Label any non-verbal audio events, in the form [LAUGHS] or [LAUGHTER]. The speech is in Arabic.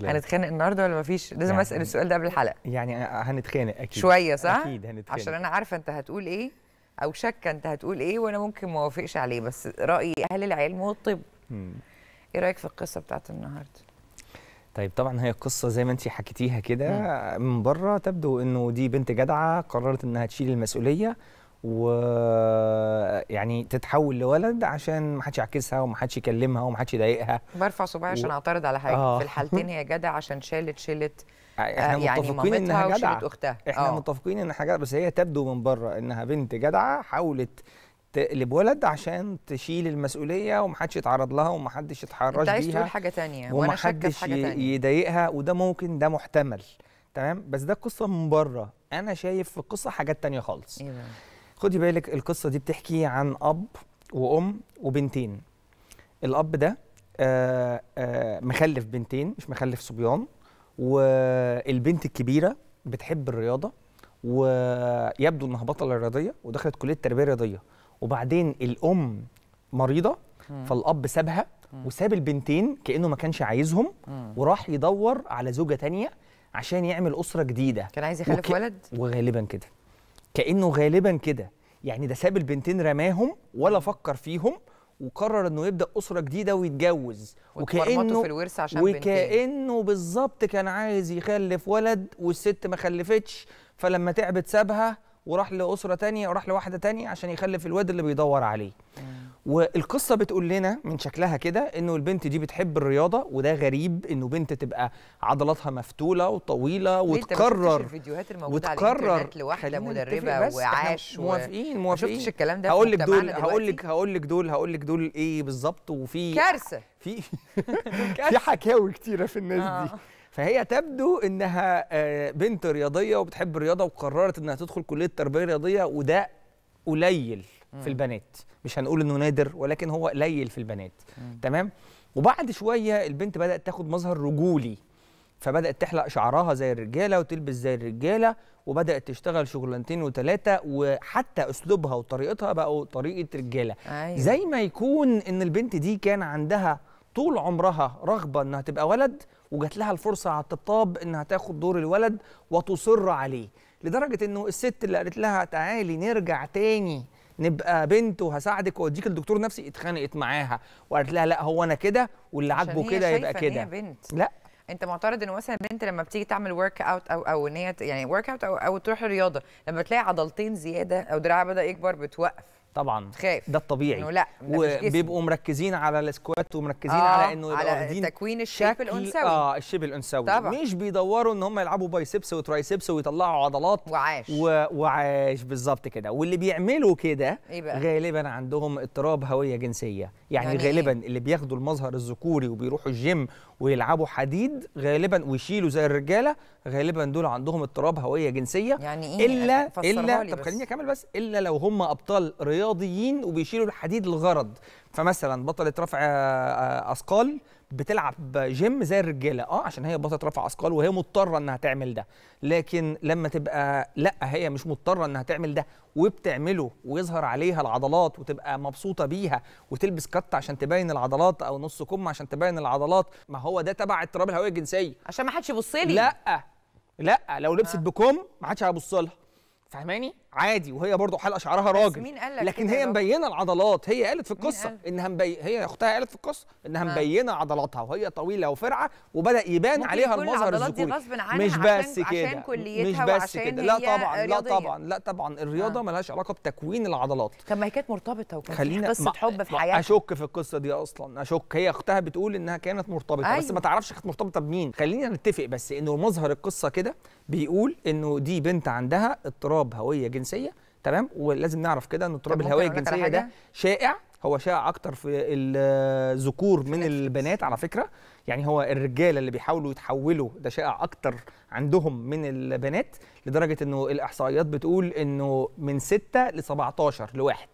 هنتخانق النهارده ولا مفيش؟ لازم يعني اسال السؤال ده قبل الحلقه يعني هنتخانق اكيد شويه صح؟ اكيد هنتخانق عشان انا عارفه انت هتقول ايه او شاكه انت هتقول ايه وانا ممكن ما اوافقش عليه بس رايي اهل العلم والطب مم. ايه رايك في القصه بتاعت النهارده؟ طيب طبعا هي القصه زي ما انت حكيتيها كده من بره تبدو انه دي بنت جدعه قررت انها تشيل المسؤوليه ويعني تتحول لولد عشان ما حدش يعكسها وما حدش يكلمها وما حدش يضايقها برفع صباعي و... عشان اعترض على حاجه آه. في الحالتين هي جدع عشان شالت شلت آه، آه، احنا يعني متفقين انها جدعه اختها احنا أوه. متفقين انها جدعه بس هي تبدو من بره انها بنت جدعه حاولت تقلب ولد عشان تشيل المسؤوليه ومحدش يتعرض لها ومحدش يتحرش بيها انت عايز تقول حاجه تانية وانا شاكه في حاجه تانية يضايقها وده ممكن ده محتمل تمام بس ده قصه من بره انا شايف في القصه حاجات تانية خالص إيه خدي بالك القصه دي بتحكي عن اب وام وبنتين الاب ده آآ آه، آآ آه، مخلف بنتين مش مخلف صبيان والبنت الكبيره بتحب الرياضه ويبدو انها بطله رياضيه ودخلت كليه تربيه رياضيه وبعدين الام مريضه فالاب سابها وساب البنتين كانه ما كانش عايزهم وراح يدور على زوجه تانية عشان يعمل اسره جديده كان عايز يخلف وك... ولد وغالبا كده كانه غالبا كده يعني ده ساب البنتين رماهم ولا فكر فيهم وقرر انه يبدا اسره جديده ويتجوز وكانه في الورث عشان وكانه بالظبط كان عايز يخلف ولد والست ما خلفتش فلما تعبت سابها وراح لاسره تانية وراح لواحده تانية عشان يخلف الواد اللي بيدور عليه مم. والقصه بتقول لنا من شكلها كده انه البنت دي بتحب الرياضه وده غريب انه بنت تبقى عضلاتها مفتوله وطويله وتكرر الفيديوهات الموجوده وتكرر على لوحدة لواحده مدربه وعاش موافقين موافقين شفتش الكلام ده هقول لك دول هقول لك هقول لك دول هقول لك دول ايه بالظبط وفي كارثه في [LAUGHS] في حكاوي كتيره في الناس دي آه. فهي تبدو انها آه، بنت رياضيه وبتحب الرياضه وقررت انها تدخل كليه تربيه رياضيه وده قليل في البنات مش هنقول انه نادر ولكن هو قليل في البنات تمام وبعد شويه البنت بدات تاخد مظهر رجولي فبدات تحلق شعرها زي الرجاله وتلبس زي الرجاله وبدات تشتغل شغلانتين وثلاثه وحتى اسلوبها وطريقتها بقوا طريقه رجاله أيوة. زي ما يكون ان البنت دي كان عندها طول عمرها رغبه انها تبقى ولد وجات لها الفرصه على الطبطاب انها تاخد دور الولد وتصر عليه لدرجه انه الست اللي قالت لها تعالي نرجع تاني نبقى بنت وهساعدك واوديك الدكتور نفسي اتخانقت معاها وقالت لها لا هو انا كده واللي عاجبه كده يبقى كده هي بنت لا انت معترض ان مثلا بنت لما بتيجي تعمل ورك اوت او او ان هي يعني ورك اوت او او تروح الرياضه لما تلاقي عضلتين زياده او دراعها بدا يكبر بتوقف طبعا خايف ده الطبيعي لا وبيبقوا مركزين على السكوات ومركزين آه على انه على تكوين الشيب الانثوي اه الشيب الانثوي طبعا مش بيدوروا ان هم يلعبوا بايسبس وترايسبس ويطلعوا عضلات وعاش و... وعاش بالظبط كده واللي بيعملوا كده إيه غالبا عندهم اضطراب هويه جنسيه يعني, يعني غالبا إيه؟ اللي بياخدوا المظهر الذكوري وبيروحوا الجيم ويلعبوا حديد غالبا ويشيلوا زي الرجاله غالبا دول عندهم اضطراب هويه جنسيه يعني ايه الا الا طب خليني اكمل بس الا لو هم ابطال رياضيين وبيشيلوا الحديد لغرض فمثلا بطله رفع آه، آه، اثقال بتلعب جيم زي الرجاله اه عشان هي بطلة رفع اثقال وهي مضطره انها تعمل ده لكن لما تبقى لا هي مش مضطره انها تعمل ده وبتعمله ويظهر عليها العضلات وتبقى مبسوطه بيها وتلبس كت عشان تبين العضلات او نص كم عشان تبين العضلات ما هو ده تبع اضطراب الهويه الجنسيه عشان ما حدش يبص لي لا لا لو لبست آه. بكم ما حدش هيبص لها فاهماني عادي وهي برضه حلقه شعرها راجل مين قال لكن هي مبينه العضلات هي قالت في القصه انها مبي... هي اختها قالت في القصه انها آه. مبينه عضلاتها وهي طويله وفرعه وبدا يبان عليها المظهر الذكوري مش بس كده مش بس كده لا طبعا لا طبعا لا طبعا الرياضه آه. ملهاش علاقه بتكوين العضلات طب ما هي كانت مرتبطه وكانت قصه حب في حياتها اشك في القصه دي اصلا اشك هي اختها بتقول انها كانت مرتبطه أيوه. بس ما تعرفش كانت مرتبطه بمين خلينا نتفق بس انه مظهر القصه كده بيقول انه دي بنت عندها اضطراب هويه الجنسيه تمام ولازم نعرف كده ان اضطراب الهويه الجنسيه ده شائع هو شائع اكتر في الذكور آه، من البنات على فكره يعني هو الرجاله اللي بيحاولوا يتحولوا ده شائع اكتر عندهم من البنات لدرجه انه الاحصائيات بتقول انه من 6 ل 17 لواحد